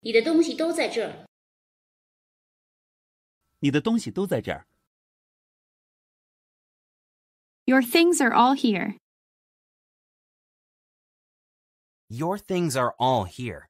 你的东西都在这儿。你的东西都在这儿。Your things are all here. Your things are all here.